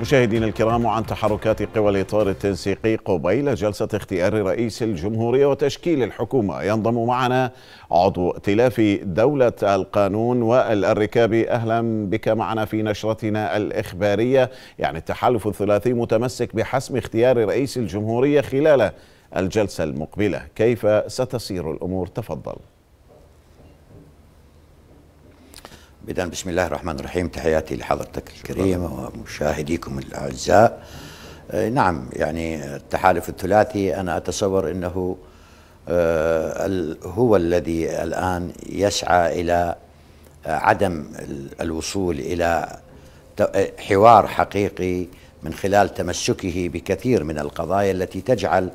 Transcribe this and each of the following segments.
مشاهدينا الكرام وعن تحركات قوى الإطار التنسيقي قبيل جلسة اختيار رئيس الجمهورية وتشكيل الحكومة ينضم معنا عضو ائتلاف دولة القانون والركاب أهلا بك معنا في نشرتنا الإخبارية يعني التحالف الثلاثي متمسك بحسم اختيار رئيس الجمهورية خلال الجلسة المقبلة كيف ستسير الأمور تفضل بدان بسم الله الرحمن الرحيم تحياتي لحضرتك الكريم ومشاهديكم الأعزاء آه، نعم يعني التحالف الثلاثي أنا أتصور أنه آه، هو الذي الآن يسعى إلى آه، عدم الوصول إلى حوار حقيقي من خلال تمسكه بكثير من القضايا التي تجعل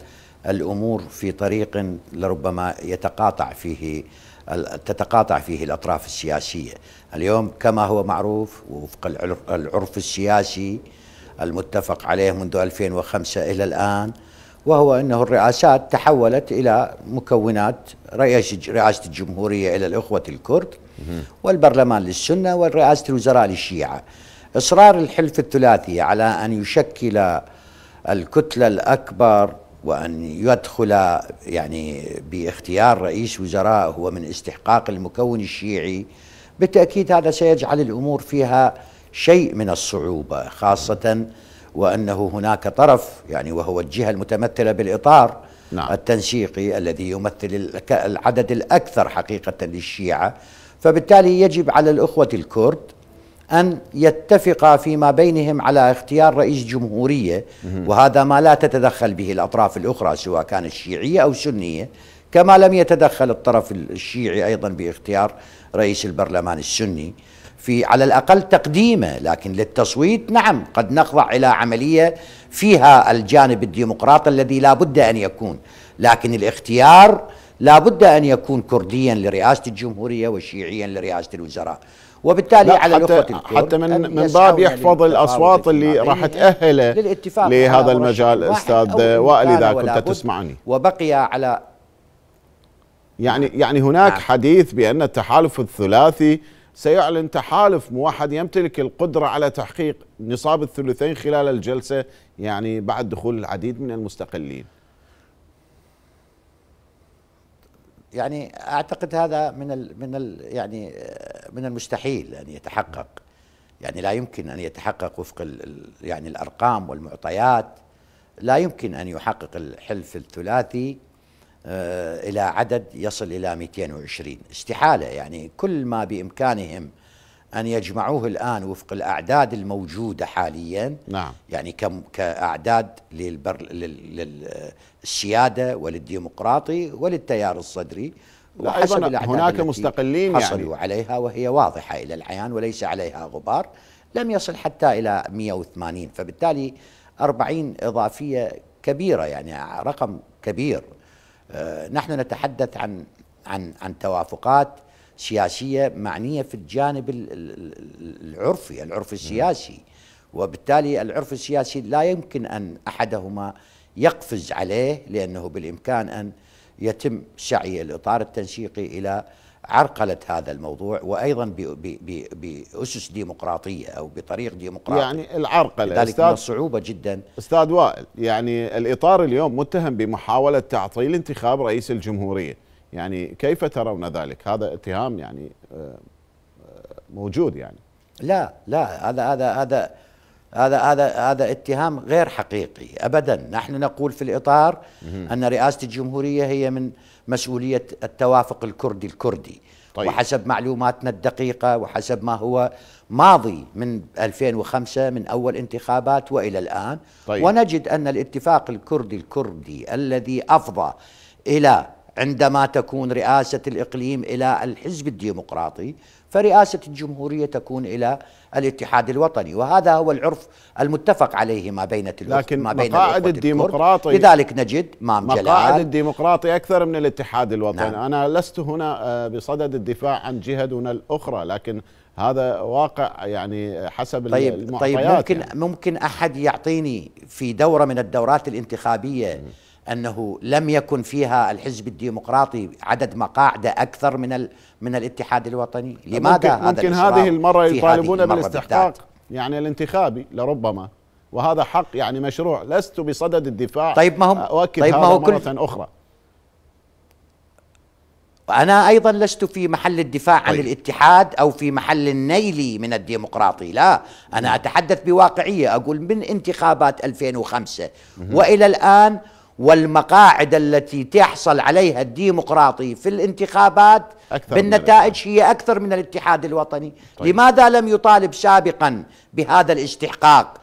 الأمور في طريق لربما يتقاطع فيه تتقاطع فيه الأطراف السياسية اليوم كما هو معروف وفق العرف السياسي المتفق عليه منذ 2005 إلى الآن وهو أنه الرئاسات تحولت إلى مكونات رئاسة الجمهورية إلى الأخوة الكرد والبرلمان للسنة ورئاسة الوزراء للشيعة إصرار الحلف الثلاثي على أن يشكل الكتلة الأكبر وأن يدخل يعني باختيار رئيس وزراء هو من استحقاق المكون الشيعي بالتأكيد هذا سيجعل الأمور فيها شيء من الصعوبة خاصة وأنه هناك طرف يعني وهو الجهة المتمثلة بالإطار نعم. التنسيقي الذي يمثل العدد الأكثر حقيقة للشيعة فبالتالي يجب على الأخوة الكرد أن يتفقا فيما بينهم على اختيار رئيس جمهورية وهذا ما لا تتدخل به الأطراف الأخرى سواء كان الشيعية أو السنية كما لم يتدخل الطرف الشيعي أيضا باختيار رئيس البرلمان السني في على الأقل تقديمه لكن للتصويت نعم قد نخضع إلى عملية فيها الجانب الديمقراطي الذي لا بد أن يكون لكن الاختيار لا بد أن يكون كرديا لرئاسة الجمهورية وشيعيا لرئاسة الوزراء وبالتالي على حتى الأخوة حتى من من باب يحفظ الاصوات اللي راح تاهله للاتفاق لهذا المجال استاذ وائل اذا كنت تسمعني وبقي على يعني يعني هناك نعم. حديث بان التحالف الثلاثي سيعلن تحالف موحد يمتلك القدره على تحقيق نصاب الثلثين خلال الجلسه يعني بعد دخول العديد من المستقلين يعني اعتقد هذا من الـ من الـ يعني من المستحيل ان يتحقق يعني لا يمكن ان يتحقق وفق الـ يعني الارقام والمعطيات لا يمكن ان يحقق الحلف الثلاثي آه، الى عدد يصل الى 220 استحاله يعني كل ما بامكانهم أن يجمعوه الآن وفق الأعداد الموجودة حاليا نعم. يعني كم كأعداد للبر للسيادة وللديمقراطي وللتيار الصدري وحسب أيضا هناك مستقلين يعني. حصلوا يعني. عليها وهي واضحة إلى العيان وليس عليها غبار لم يصل حتى إلى 180 فبالتالي 40 إضافية كبيرة يعني رقم كبير آه، نحن نتحدث عن عن عن توافقات سياسيه معنيه في الجانب العرفي العرف السياسي وبالتالي العرف السياسي لا يمكن ان احدهما يقفز عليه لانه بالامكان ان يتم سعي الاطار التنسيقي الى عرقله هذا الموضوع وايضا باسس ديمقراطيه او بطريق ديمقراطي يعني العرقله لذلك من الصعوبه جدا استاذ وائل يعني الاطار اليوم متهم بمحاوله تعطيل انتخاب رئيس الجمهوريه يعني كيف ترون ذلك هذا اتهام يعني آه، آه، موجود يعني لا لا هذا هذا هذا هذا هذا هذا اتهام غير حقيقي ابدا نحن نقول في الاطار ان رئاسه الجمهوريه هي من مسؤوليه التوافق الكردي الكردي طيب. وحسب معلوماتنا الدقيقه وحسب ما هو ماضي من 2005 من اول انتخابات والى الان طيب. ونجد ان الاتفاق الكردي الكردي الذي افضى الى عندما تكون رئاسة الإقليم إلى الحزب الديمقراطي فرئاسة الجمهورية تكون إلى الاتحاد الوطني وهذا هو العرف المتفق عليه ما بين لكن ما بين مقاعد الديمقراطي لذلك نجد مام مقاعد الديمقراطي أكثر من الاتحاد الوطني نعم أنا لست هنا آه، بصدد الدفاع عن جهة دون الأخرى لكن هذا واقع يعني حسب طيب،, طيب المعطيات طيب ممكن يعني. ممكن أحد يعطيني في دورة من الدورات الانتخابية م. انه لم يكن فيها الحزب الديمقراطي عدد مقاعد اكثر من من الاتحاد الوطني لماذا ممكن هذا ممكن هذه المره يطالبون بالاستحقاق يعني الانتخابي لربما وهذا حق يعني مشروع لست بصدد الدفاع طيب ما هم أؤكد طيب ما هو كل مرة أخرى أنا أيضا لست في محل الدفاع طيب. عن الاتحاد أو في محل النيل من الديمقراطي لا أنا أتحدث بواقعية أقول من انتخابات 2005 مه. وإلى الآن والمقاعد التي تحصل عليها الديمقراطي في الانتخابات أكثر بالنتائج هي أكثر من الاتحاد الوطني طيب. لماذا لم يطالب سابقا بهذا الاستحقاق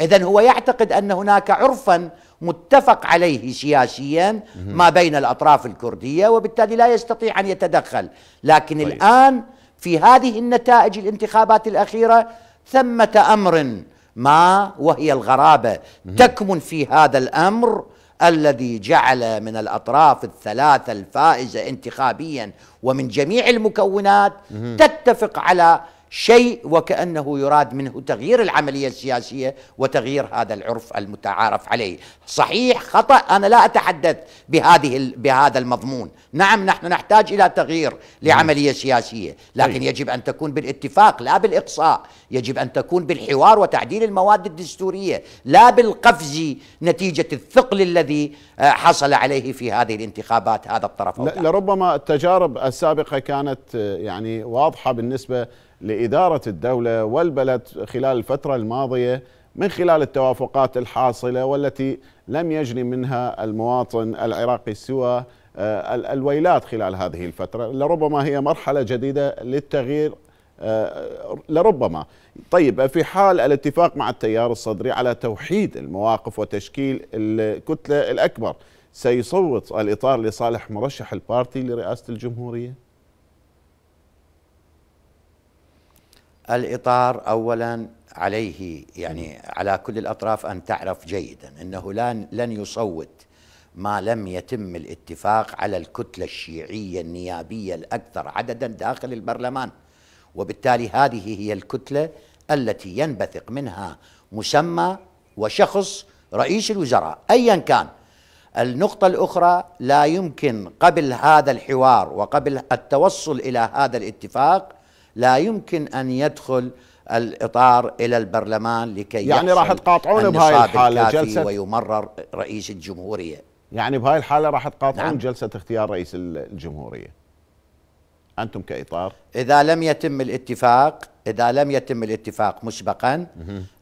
إذا هو يعتقد أن هناك عرفا متفق عليه سياسيا ما بين الأطراف الكردية وبالتالي لا يستطيع أن يتدخل لكن طيب. الآن في هذه النتائج الانتخابات الأخيرة ثمة أمر ما وهي الغرابة تكمن في هذا الأمر الذي جعل من الأطراف الثلاثة الفائزة انتخابيا ومن جميع المكونات تتفق على شيء وكأنه يراد منه تغيير العملية السياسية وتغيير هذا العرف المتعارف عليه صحيح خطأ أنا لا أتحدث بهذه بهذا المضمون نعم نحن نحتاج إلى تغيير لعملية سياسية لكن طيب. يجب أن تكون بالاتفاق لا بالإقصاء يجب أن تكون بالحوار وتعديل المواد الدستورية لا بالقفز نتيجة الثقل الذي آه، حصل عليه في هذه الانتخابات هذا الطرف أو لربما التجارب السابقة كانت آه، يعني واضحة بالنسبة لإدارة الدولة والبلد خلال الفترة الماضية من خلال التوافقات الحاصلة والتي لم يجني منها المواطن العراقي سوى آه، الويلات خلال هذه الفترة لربما هي مرحلة جديدة للتغيير آه، لربما طيب في حال الاتفاق مع التيار الصدري على توحيد المواقف وتشكيل الكتلة الأكبر سيصوت الإطار لصالح مرشح البارتي لرئاسة الجمهورية؟ الاطار اولا عليه يعني على كل الاطراف ان تعرف جيدا انه لن لن يصوت ما لم يتم الاتفاق على الكتله الشيعيه النيابيه الاكثر عددا داخل البرلمان وبالتالي هذه هي الكتله التي ينبثق منها مسمى وشخص رئيس الوزراء ايا كان النقطة الأخرى لا يمكن قبل هذا الحوار وقبل التوصل إلى هذا الاتفاق لا يمكن أن يدخل الإطار إلى البرلمان لكي يعني راح تقاطعون بهاي الحالة جلسة ويمرر رئيس الجمهورية يعني بهاي الحالة راح تقاطعون نعم. جلسة اختيار رئيس الجمهورية أنتم كإطار إذا لم يتم الاتفاق إذا لم يتم الاتفاق مسبقا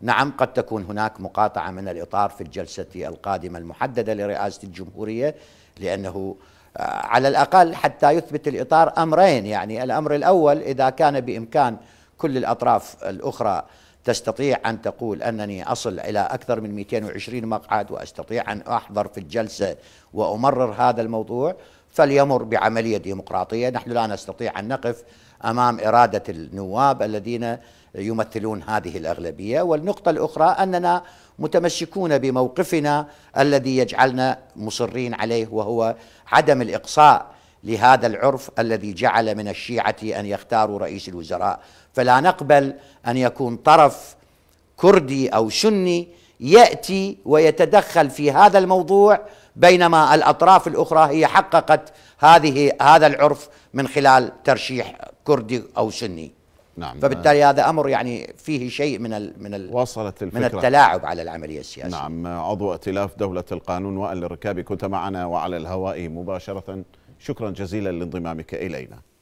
نعم قد تكون هناك مقاطعة من الإطار في الجلسة القادمة المحددة لرئاسة الجمهورية لأنه آه، على الأقل حتى يثبت الإطار أمرين يعني الأمر الأول إذا كان بإمكان كل الأطراف الأخرى تستطيع أن تقول أنني أصل إلى أكثر من 220 مقعد وأستطيع أن أحضر في الجلسة وأمرر هذا الموضوع فليمر بعملية ديمقراطية نحن لا نستطيع أن نقف أمام إرادة النواب الذين يمثلون هذه الأغلبية والنقطة الأخرى أننا متمسكون بموقفنا الذي يجعلنا مصرين عليه وهو عدم الإقصاء لهذا العرف الذي جعل من الشيعة أن يختاروا رئيس الوزراء فلا نقبل أن يكون طرف كردي أو سني يأتي ويتدخل في هذا الموضوع بينما الأطراف الأخرى هي حققت هذه هذا العرف من خلال ترشيح كردي أو سني نعم فبالتالي هذا امر يعني فيه شيء من الـ من الـ وصلت الفكرة من التلاعب على العمليه السياسيه نعم عضو ائتلاف دوله القانون وائل الركابي كنت معنا وعلى الهواء مباشره شكرا جزيلا لانضمامك الينا